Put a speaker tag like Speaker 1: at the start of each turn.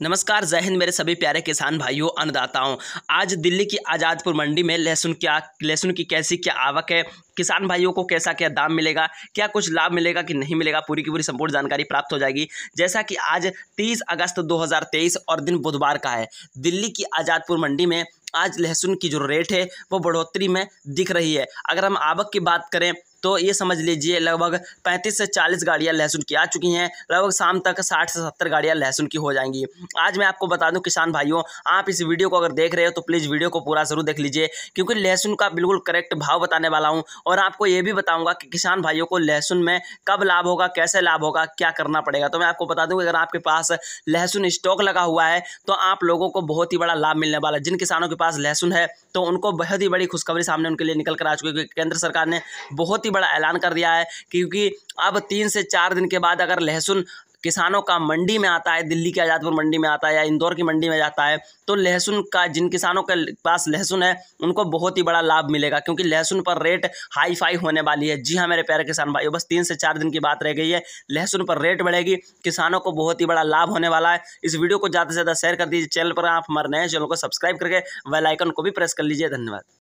Speaker 1: नमस्कार जय हिंद मेरे सभी प्यारे किसान भाइयों अन्नदाताओं आज दिल्ली की आज़ादपुर मंडी में लहसुन क्या लहसुन की कैसी क्या आवक है किसान भाइयों को कैसा क्या दाम मिलेगा क्या कुछ लाभ मिलेगा कि नहीं मिलेगा पूरी की पूरी संपूर्ण जानकारी प्राप्त हो जाएगी जैसा कि आज 30 अगस्त 2023 और दिन बुधवार का है दिल्ली की आज़ादपुर मंडी में आज लहसुन की जो रेट है वो बढ़ोतरी में दिख रही है अगर हम आवक की बात करें तो ये समझ लीजिए लगभग पैंतीस से चालीस गाड़ियाँ लहसुन की आ चुकी हैं लगभग शाम तक साठ से सत्तर गाड़ियाँ लहसुन की हो जाएंगी आज मैं आपको बता दूँ किसान भाइयों आप इस वीडियो को अगर देख रहे हो तो प्लीज़ वीडियो को पूरा ज़रूर देख लीजिए क्योंकि लहसुन का बिल्कुल करेक्ट भाव बताने वाला हूँ और आपको ये भी बताऊँगा कि किसान भाइयों को लहसुन में कब लाभ होगा कैसे लाभ होगा क्या करना पड़ेगा तो मैं आपको बता दूँ अगर आपके पास लहसुन स्टॉक लगा हुआ है तो आप लोगों को बहुत ही बड़ा लाभ मिलने वाला है जिन किसानों के पास लहसुन है तो उनको बहुत ही बड़ी खुशखबरी सामने उनके लिए निकल कर आ चुकी है क्योंकि केंद्र सरकार ने बहुत ही बड़ा ऐलान कर दिया है क्योंकि अब तीन से चार दिन के बाद अगर लहसुन किसानों का मंडी में आता है दिल्ली के आज़ादपुर मंडी में आता है या इंदौर की मंडी में जाता है तो लहसुन का जिन किसानों के पास लहसुन है उनको बहुत ही बड़ा लाभ मिलेगा क्योंकि लहसुन पर रेट हाई फाई होने वाली है जी हाँ मेरे प्यारे किसान भाइयों बस तीन से चार दिन की बात रह गई है लहसुन पर रेट बढ़ेगी किसानों को बहुत ही बड़ा लाभ होने वाला है इस वीडियो को ज़्यादा से ज़्यादा शेयर कर दीजिए चैनल पर आप हमारे नए चैनल को सब्सक्राइब करके वेलाइकन को भी प्रेस कर लीजिए धन्यवाद